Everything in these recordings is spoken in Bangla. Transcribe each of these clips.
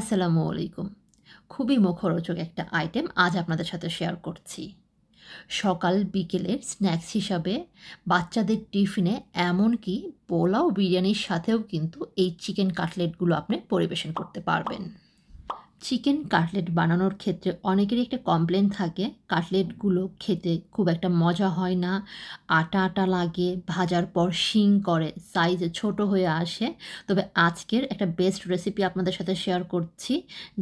আসসালামু আলাইকুম খুবই মুখরোচক একটা আইটেম আজ আপনাদের সাথে শেয়ার করছি সকাল বিকেলের স্ন্যাক্স হিসাবে বাচ্চাদের টিফিনে এমনকি পোলাও বিরিয়ানির সাথেও কিন্তু এই চিকেন কাটলেটগুলো আপনি পরিবেশন করতে পারবেন চিকেন কাটলেট বানানোর ক্ষেত্রে অনেকেরই একটা কমপ্লেন থাকে কাটলেটগুলো খেতে খুব একটা মজা হয় না আটা আটা লাগে ভাজার পর শিং করে সাইজে ছোট হয়ে আসে তবে আজকের একটা বেস্ট রেসিপি আপনাদের সাথে শেয়ার করছি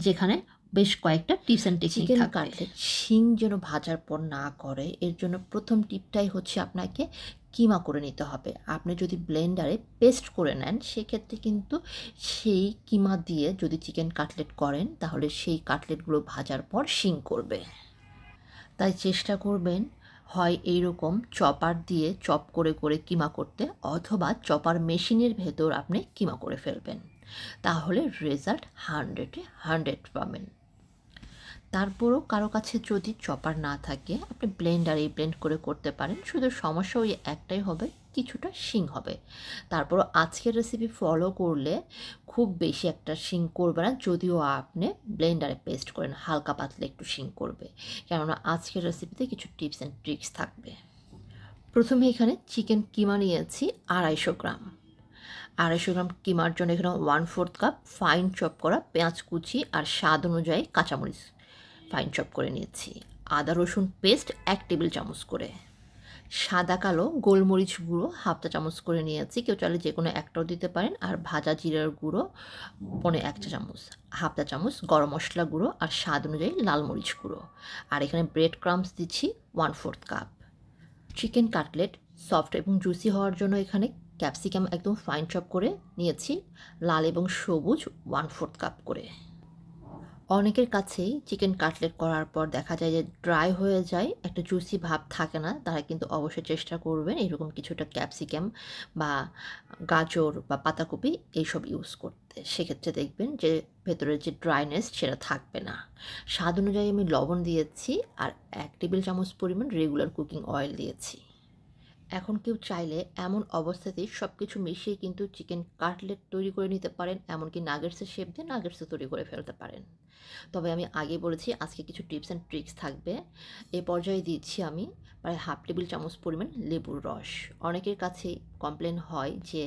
যেখানে বেশ কয়েকটা tips and technique chicken cutlet শিং যেন ভাজার পর না করে এর জন্য প্রথম টিপটাই হচ্ছে আপনাকে কিমা করে নিতে হবে আপনি যদি ব্লেন্ডারে পেস্ট করে নেন সেক্ষেত্রে কিন্তু সেই কিমা দিয়ে যদি চিকেন কাটলেট করেন তাহলে সেই কাটলেটগুলো ভাজার পর শিং করবে তাই চেষ্টা করবেন হয় এইরকম চপার দিয়ে চপ করে করে কিমা করতে অথবা চপার মেশিনের ভেতর আপনি কিমা করে ফেলবেন তাহলে রেজাল্ট হান্ড্রেডে হান্ড্রেড পাবেন তারপরও কারো কাছে যদি চপার না থাকে আপনি এই ব্লেন্ড করে করতে পারেন শুধু সমস্যা ওই একটাই হবে কিছুটা শিং হবে তারপর আজকের রেসিপি ফলো করলে খুব বেশি একটা শিং করবে না যদিও আপনি ব্লেন্ডারে পেস্ট করেন হালকা পাতলে একটু শিং করবে কেননা আজকের রেসিপিতে কিছু টিপস অ্যান্ড ট্রিক্স থাকবে প্রথমে এখানে চিকেন কিমা নিয়েছি আড়াইশো গ্রাম আড়াইশো গ্রাম কিমার জন্য এখানে one fourth cup fine chop করা পেঁয়াজ কুচি আর স্বাদ অনুযায়ী কাঁচামরিচ ফাইন চপ করে নিয়েছি আদা রসুন পেস্ট এক টেবিল চামচ করে সাদা কালো গোলমরিচ গুঁড়ো হাফটা চামচ করে নিয়েছি কেউ চাইলে যে কোনো একটাও দিতে পারেন আর ভাজা জিরার গুঁড়ো পনে এক চা চামচ হাফটা চামচ গরম মশলা গুঁড়ো আর স্বাদ অনুযায়ী লাল মরিচ গুঁড়ো আর এখানে ব্রেড ক্রামস দিচ্ছি one fourth cup chicken cutlet soft এবং জুসি হওয়ার জন্য এখানে ক্যাপসিকাম একদম ফাইন চপ করে নিয়েছি লাল এবং সবুজ ওয়ান ফোর্থ কাপ করে অনেকের কাছেই চিকেন কাটলেট করার পর দেখা যায় যে ড্রাই হয়ে যায় একটা জুসি ভাব থাকে না তারা কিন্তু অবশ্যই চেষ্টা করবেন এরকম কিছুটা ক্যাপসিকাম বা গাজর বা পাতাকপি এইসব ইউজ করতে সেক্ষেত্রে দেখবেন যে ভেতরের যে ড্রাইনেস সেটা থাকবে না স্বাদ অনুযায়ী আমি লবণ দিয়েছি আর এক টেবিল চামচ পরিমাণ রেগুলার কুকিং অয়েল দিয়েছি এখন কেউ চাইলে এমন অবস্থাতেই সব কিছু মিশিয়ে কিন্তু চিকেন কাটলেট তৈরি করে নিতে পারেন এমনকি নাগেটসের শেপ দিয়ে নাগেটসও তৈরি করে ফেলতে পারেন তবে আমি আগে বলেছি আজকে কিছু টিপস অ্যান্ড ট্রিক্স থাকবে এ পর্যায়ে দিচ্ছি আমি প্রায় হাফ টেবিল চামচ পরিমাণ লেবুর রস অনেকের কাছে কমপ্লেন হয় যে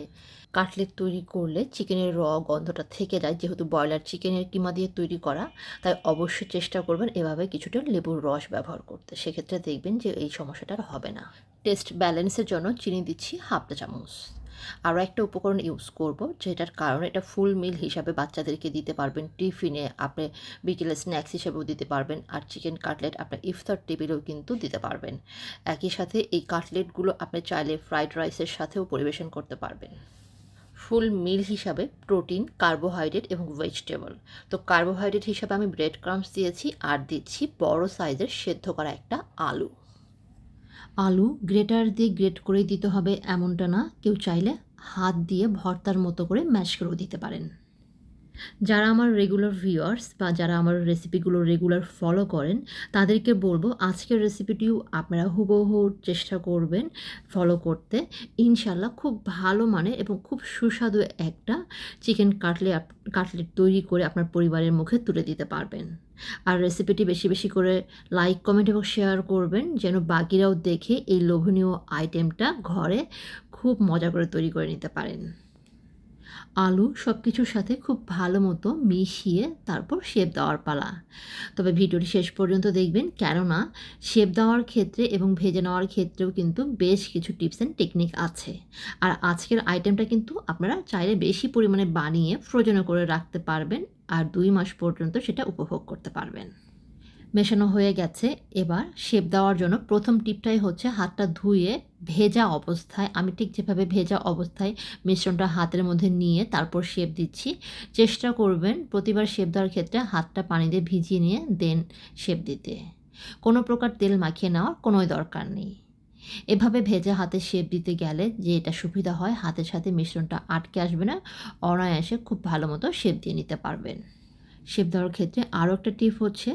কাটলেট তৈরি করলে চিকেনের র গন্ধটা থেকে যায় যেহেতু ব্রয়লার চিকেনের কিমা দিয়ে তৈরি করা তাই অবশ্যই চেষ্টা করবেন এভাবে কিছুটা লেবুর রস ব্যবহার করতে সেক্ষেত্রে দেখবেন যে এই সমস্যাটা হবে না টেস্ট ব্যালেন্সের জন্য চিনি দিচ্ছি হাফটা চামচ আরও একটা উপকরণ ইউজ করব যেটার কারণে এটা ফুল মিল হিসাবে বাচ্চাদেরকে দিতে পারবেন টিফিনে আপনি বিকেলে স্ন্যাক্স হিসেবেও দিতে পারবেন আর চিকেন কাটলেট আপনার ইফতার টেবিলেও কিন্তু দিতে পারবেন একই সাথে এই কাটলেটগুলো আপনি চাইলে ফ্রাইড রাইসের সাথেও পরিবেশন করতে পারবেন ফুল মিল হিসাবে প্রোটিন কার্বোহাইড্রেট এবং ভেজিটেবল তো কার্বোহাইড্রেট হিসাবে আমি ব্রেড ক্রাম্পস দিয়েছি আর দিচ্ছি বড় সাইজের সেদ্ধ করা একটা আলু আলু গ্রেটার দিয়ে গ্রেট করে দিতে হবে এমনটা না কেউ চাইলে হাত দিয়ে ভর্তার মতো করে ম্যাশ করেও দিতে পারেন যারা আমার রেগুলার ভিউয়ার্স বা যারা আমার রেসিপিগুলো রেগুলার ফলো করেন তাদেরকে বলবো আজকের রেসিপিটিও আপনারা হুবহু চেষ্টা করবেন ফলো করতে ইনশাল্লাহ খুব ভালো মানে এবং খুব সুস্বাদু একটা চিকেন কাটলে কাটলেট তৈরি করে আপনার পরিবারের মুখে তুলে দিতে পারবেন আর রেসিপিটি বেশি বেশি করে লাইক কমেন্ট এবং শেয়ার করবেন যেন বাকিরাও দেখে এই লোভনীয় আইটেমটা ঘরে খুব মজা করে তৈরি করে নিতে পারেন আলু সব কিছুর সাথে খুব ভালো মতো মিশিয়ে তারপর শেপ দেওয়ার পালা তবে ভিডিওটি শেষ পর্যন্ত দেখবেন কেননা শেপ দেওয়ার ক্ষেত্রে এবং ভেজে নেওয়ার ক্ষেত্রেও কিন্তু বেশ কিছু টিপস অ্যান্ড টেকনিক আছে আর আজকের আইটেমটা কিন্তু আপনারা চাইলে বেশি পরিমাণে বানিয়ে ফ্রোজনও করে রাখতে পারবেন আর দুই মাস পর্যন্ত সেটা উপভোগ করতে পারবেন মেশানো হয়ে গেছে এবার শেপ দেওয়ার জন্য প্রথম টিপটাই হচ্ছে হাতটা ধুয়ে ভেজা অবস্থায় আমি ঠিক যেভাবে ভেজা অবস্থায় মিশ্রণটা হাতের মধ্যে নিয়ে তারপর শেপ দিচ্ছি চেষ্টা করবেন প্রতিবার শেপ দেওয়ার ক্ষেত্রে হাতটা পানি দিয়ে ভিজিয়ে নিয়ে দেন শেপ দিতে কোনো প্রকার তেল মাখিয়ে নেওয়ার কোনো দরকার নেই এভাবে ভেজে হাতে শেপ দিতে গেলে যে এটা সুবিধা হয় হাতের সাথে মিশ্রণটা আটকে আসবে না অনায়াসে খুব ভালো মতো শেপ দিয়ে নিতে পারবেন শেপ দেওয়ার ক্ষেত্রে আরও একটা টিপ হচ্ছে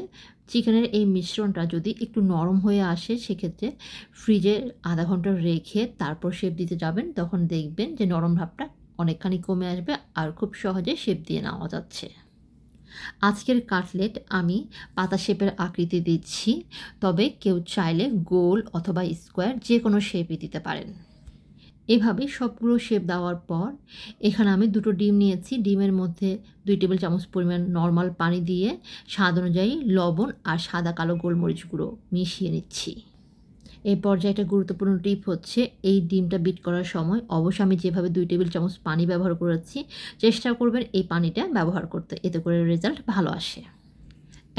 চিকেনের এই মিশ্রণটা যদি একটু নরম হয়ে আসে সেক্ষেত্রে ফ্রিজে আধা ঘন্টা রেখে তারপর শেপ দিতে যাবেন তখন দেখবেন যে নরম ভাবটা অনেকখানি কমে আসবে আর খুব সহজে শেপ দিয়ে নেওয়া যাচ্ছে আজকের কাটলেট আমি পাতা শেপের আকৃতি দিচ্ছি তবে কেউ চাইলে গোল অথবা স্কোয়ার যে কোনো শেপই দিতে পারেন এভাবে সবগুলো শেপ দেওয়ার পর এখানে আমি দুটো ডিম নিয়েছি ডিমের মধ্যে দুই টেবিল চামচ পরিমাণ নর্মাল পানি দিয়ে স্বাদ অনুযায়ী লবণ আর সাদা কালো গোলমরিচ গুঁড়ো মিশিয়ে নিচ্ছি এই পর্যায়ে একটা গুরুত্বপূর্ণ টিপ হচ্ছে এই ডিমটা বিট করার সময় অবশ্য আমি যেভাবে দুই টেবিল চামচ পানি ব্যবহার করেছি চেষ্টা করবেন এই পানিটা ব্যবহার করতে এতে করে রেজাল্ট ভালো আসে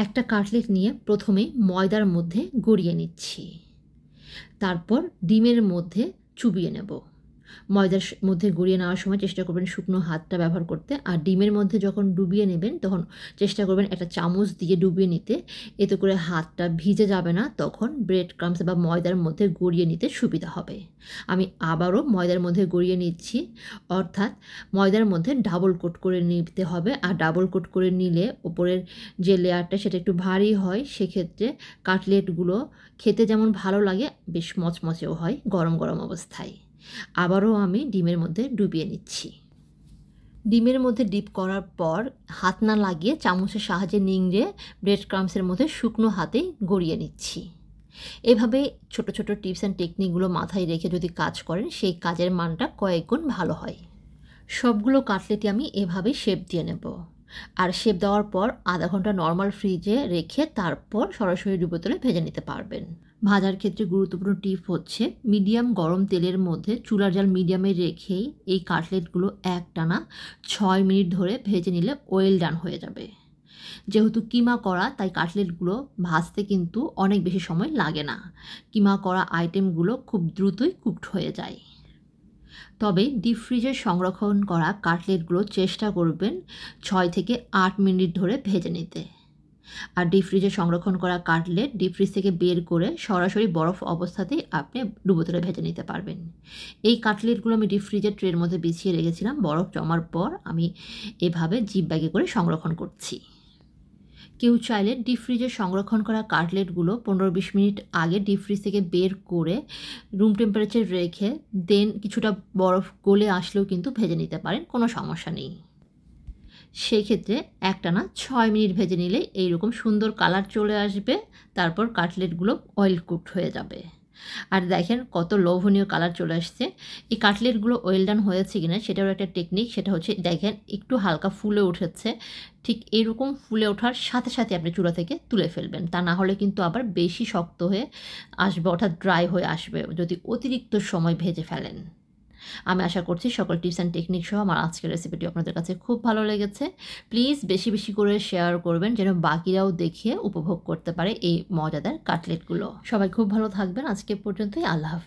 একটা কাটলেট নিয়ে প্রথমে ময়দার মধ্যে গড়িয়ে নিচ্ছি তারপর ডিমের মধ্যে চুবিয়ে নেব ময়দার মধ্যে গড়িয়ে নেওয়ার সময় চেষ্টা করবেন শুকনো হাতটা ব্যবহার করতে আর ডিমের মধ্যে যখন ডুবিয়ে নেবেন তখন চেষ্টা করবেন একটা চামচ দিয়ে ডুবিয়ে নিতে এতে করে হাতটা ভিজে যাবে না তখন ব্রেড ক্রামস বা ময়দার মধ্যে গড়িয়ে নিতে সুবিধা হবে আমি আবারও ময়দার মধ্যে গড়িয়ে নিচ্ছি অর্থাৎ ময়দার মধ্যে ডাবল কোট করে নিতে হবে আর ডাবল কোট করে নিলে ওপরের যে লেয়ারটা সেটা একটু ভারী হয় সেক্ষেত্রে কাটলেটগুলো খেতে যেমন ভালো লাগে বেশ মচমচেও হয় গরম গরম অবস্থায় আবারও আমি ডিমের মধ্যে ডুবিয়ে নিচ্ছি ডিমের মধ্যে ডিপ করার পর হাত না লাগিয়ে চামচের সাহায্যে নিংড়ে ব্রেড ক্রামসের মধ্যে শুকনো হাতে গড়িয়ে নিচ্ছি এভাবে ছোট ছোট টিপস অ্যান্ড টেকনিকগুলো মাথায় রেখে যদি কাজ করেন সেই কাজের মানটা কয়েক গুণ ভালো হয় সবগুলো কাটলেটি আমি এভাবে শেপ দিয়ে নেব আর শেপ দেওয়ার পর আধা ঘন্টা নর্মাল ফ্রিজে রেখে তারপর সরাসরি ডুবো তুলে ভেজে নিতে পারবেন ভাজার ক্ষেত্রে গুরুত্বপূর্ণ টিপ হচ্ছে মিডিয়াম গরম তেলের মধ্যে চুলার জাল মিডিয়ামে রেখেই এই কাটলেটগুলো এক টানা ছয় মিনিট ধরে ভেজে নিলে ওয়েল ডান হয়ে যাবে যেহেতু কিমা করা তাই কাটলেটগুলো ভাজতে কিন্তু অনেক বেশি সময় লাগে না কিমা করা আইটেমগুলো খুব দ্রুতই কুকড হয়ে যায় তবে ডিপ ফ্রিজে সংরক্ষণ করা কাটলেটগুলো চেষ্টা করবেন ছয় থেকে আট মিনিট ধরে ভেজে নিতে আর ডিপ ফ্রিজে সংরক্ষণ করা কাটলেট ডিপ ফ্রিজ থেকে বের করে সরাসরি বরফ অবস্থাতেই আপনি ডুবো তেলে ভেজে নিতে পারবেন এই কাটলেটগুলো আমি ডিপ ফ্রিজের ট্রের মধ্যে বিছিয়ে রেখেছিলাম বরফ জমার পর আমি এভাবে জিপ ব্যাগে করে সংরক্ষণ করছি কেউ চাইলে ডিপ ফ্রিজে সংরক্ষণ করা কাটলেটগুলো পনেরো বিশ মিনিট আগে ডিপ ফ্রিজ থেকে বের করে রুম টেম্পারেচার রেখে দেন কিছুটা বরফ গলে আসলেও কিন্তু ভেজে নিতে পারেন কোনো সমস্যা নেই সেই ক্ষেত্রে একটানা ছয় মিনিট ভেজে নিলে এইরকম সুন্দর কালার চলে আসবে তারপর কাটলেটগুলো অয়েল কুকড হয়ে যাবে আর দেখেন কত লোভনীয় কালার চলে আসছে এই কাটলেটগুলো অয়েল ডান হয়েছে কিনা সেটারও একটা টেকনিক সেটা হচ্ছে দেখেন একটু হালকা ফুলে উঠেছে ঠিক এরকম ফুলে ওঠার সাথে সাথে আপনি চূড়া থেকে তুলে ফেলবেন তা না হলে কিন্তু আবার বেশি শক্ত হয়ে আসবে অর্থাৎ ড্রাই হয়ে আসবে যদি অতিরিক্ত সময় ভেজে ফেলেন আমি আশা করছি সকল টিপস অ্যান্ড টেকনিক সহ আমার আজকের রেসিপিটি আপনাদের কাছে খুব ভালো লেগেছে প্লিজ বেশি বেশি করে শেয়ার করবেন যেন বাকিরাও দেখে উপভোগ করতে পারে এই মজাদার কাটলেটগুলো সবাই খুব ভালো থাকবেন আজকে পর্যন্তই আল্লাহ